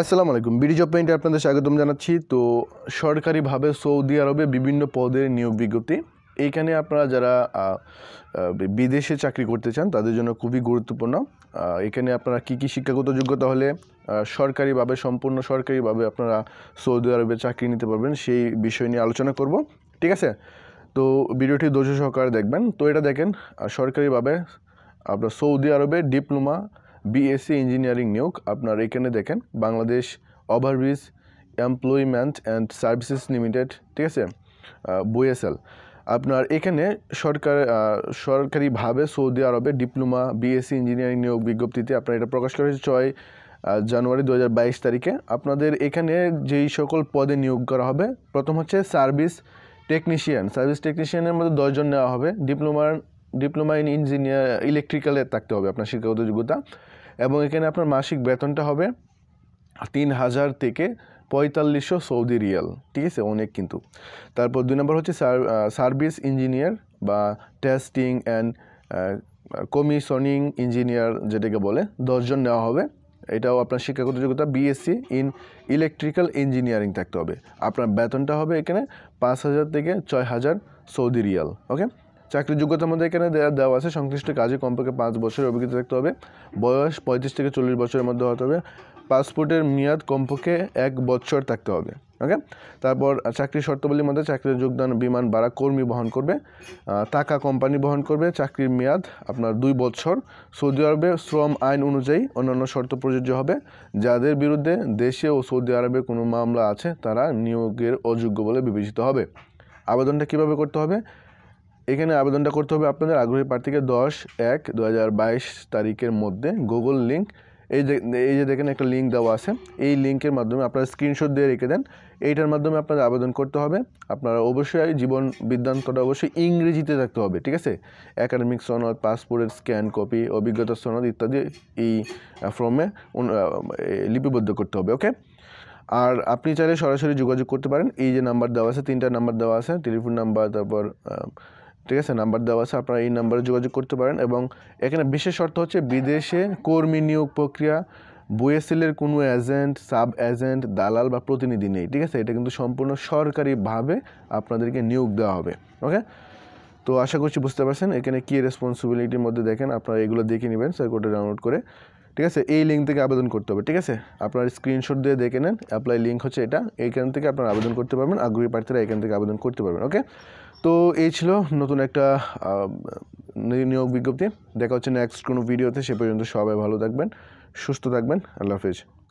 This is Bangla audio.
আসসালামু আলাইকুম বিডি জব পয়েন্টে আপনাদের স্বাগতম জানাচ্ছি তো সরকারিভাবে সৌদি আরবে বিভিন্ন পদের নিয়োগ বিজ্ঞপ্তি এইখানে আপনারা যারা বিদেশে চাকরি করতে চান তাদের জন্য খুবই গুরুত্বপূর্ণ এখানে আপনারা কি কি শিক্ষাগত যোগ্যতা হলে সরকারিভাবে সম্পূর্ণ সরকারিভাবে আপনারা সৌদি আরবে চাকরি নিতে পারবেন সেই বিষয় নিয়ে আলোচনা করব ঠিক আছে তো ভিডিওটি দোষ সহকারে দেখবেন তো এটা দেখেন সরকারিভাবে আপনার সৌদি আরবে ডিপ্লোমা বিএসসি ইঞ্জিনিয়ারিং নিয়োগ আপনার এখানে দেখেন Bangladesh overbridge employment and services limited ঠিক আছে বুয়েসেল আপনার এখানে সরকার সরকারিভাবে সৌদি আরবে ডিপ্লোমা বিএসসি ইঞ্জিনিয়ারিং নিয়োগ বিজ্ঞপ্তিতে আপনার এটা প্রকাশ করা হয়েছে ছয় জানুয়ারি দু তারিখে আপনাদের এখানে যেই সকল পদে নিয়োগ করা হবে প্রথম হচ্ছে সার্ভিস টেকনিশিয়ান সার্ভিস টেকনিশিয়ানের মধ্যে দশজন নেওয়া হবে ডিপ্লোমা ডিপ্লোমা ইন ইঞ্জিনিয়ার ইলেকট্রিক্যালে থাকতে হবে আপনার শিক্ষাগত যোগ্যতা এবং এখানে আপনার মাসিক বেতনটা হবে তিন হাজার থেকে পঁয়তাল্লিশশো সৌদি রিয়াল ঠিক আছে অনেক কিন্তু তারপর দুই নম্বর হচ্ছে সার্ভিস ইঞ্জিনিয়ার বা টেস্টিং অ্যান্ড কমিশনিং ইঞ্জিনিয়ার যেটাকে বলে দশজন নেওয়া হবে এটাও আপনার শিক্ষাগত যোগ্যতা বিএসসি ইন ইলেকট্রিক্যাল ইঞ্জিনিয়ারিং থাকতে হবে আপনার বেতনটা হবে এখানে পাঁচ হাজার থেকে ছয় হাজার সৌদি রিয়াল ওকে চাকরির যোগ্যতার মধ্যে এখানে দেওয়া আছে সংশ্লিষ্ট কাজে কমপক্ষে পাঁচ বছরের অভিজ্ঞতা থাকতে হবে বয়স পঁয়ত্রিশ থেকে চল্লিশ বছরের মধ্যে হতে হবে পাসপোর্টের মেয়াদ কমপক্ষে এক বছর থাকতে হবে ওকে তারপর চাকরির শর্তাবলীর মধ্যে চাকরির যোগদান বিমান ভাড়া কর্মী বহন করবে টাকা কোম্পানি বহন করবে চাকরির মেয়াদ আপনার দুই বছর সৌদি আরবে শ্রম আইন অনুযায়ী অন্যান্য শর্ত প্রযোজ্য হবে যাদের বিরুদ্ধে দেশে ও সৌদি আরবে কোনো মামলা আছে তারা নিয়োগের অযোগ্য বলে বিবেচিত হবে আবেদনটা কিভাবে করতে হবে এখানে আবেদনটা করতে হবে আপনাদের আগ্রহী প্রার্থীকে দশ এক দু তারিখের মধ্যে গুগল লিঙ্ক এই যে এই যে দেখেন একটা লিঙ্ক দেওয়া আছে এই লিঙ্কের মাধ্যমে আপনারা স্ক্রিনশট দিয়ে রেখে দেন এইটার মাধ্যমে আপনাদের আবেদন করতে হবে আপনারা অবশ্যই জীবন বৃদ্ধান্তটা অবশ্যই ইংরেজিতে থাকতে হবে ঠিক আছে একাডেমিক সনদ পাসপোর্টের স্ক্যান কপি অভিজ্ঞতা সনদ ইত্যাদি এই ফর্মে লিপিবদ্ধ করতে হবে ওকে আর আপনি চাইলে সরাসরি যোগাযোগ করতে পারেন এই যে নাম্বার দেওয়া আছে তিনটা নাম্বার দেওয়া আছে টেলিফোন নাম্বার তারপর ঠিক আছে নাম্বার দেওয়া আছে আপনারা এই নাম্বারে যোগাযোগ করতে পারেন এবং এখানে বিশেষ শর্ত হচ্ছে বিদেশে কর্মী নিয়োগ প্রক্রিয়া বুয়েসেলের কোনো এজেন্ট সাব এজেন্ট দালাল বা প্রতিনিধি নেই ঠিক আছে এটা কিন্তু সম্পূর্ণ সরকারিভাবে আপনাদেরকে নিয়োগ দেওয়া হবে ওকে তো আশা করছি বুঝতে পারছেন এখানে কী রেসপন্সিবিলিটির মধ্যে দেখেন আপনারা এগুলো দেখে নেবেন সার্কোটে ডাউনলোড করে ঠিক আছে এই লিঙ্ক থেকে আবেদন করতে হবে ঠিক আছে আপনার স্ক্রিনশট দিয়ে দেখে নেন অ্যাপ্লাই লিঙ্ক হচ্ছে এটা এইখান থেকে আপনারা আবেদন করতে পারবেন আগ্রহী প্রার্থীরা এখান থেকে আবেদন করতে পারবেন ওকে তো এই ছিল নতুন একটা নিয়োগ বিজ্ঞপ্তি দেখা হচ্ছে নেক্সট কোনো ভিডিওতে সে পর্যন্ত সবাই ভালো থাকবেন সুস্থ থাকবেন আল্লাহ হাফিজ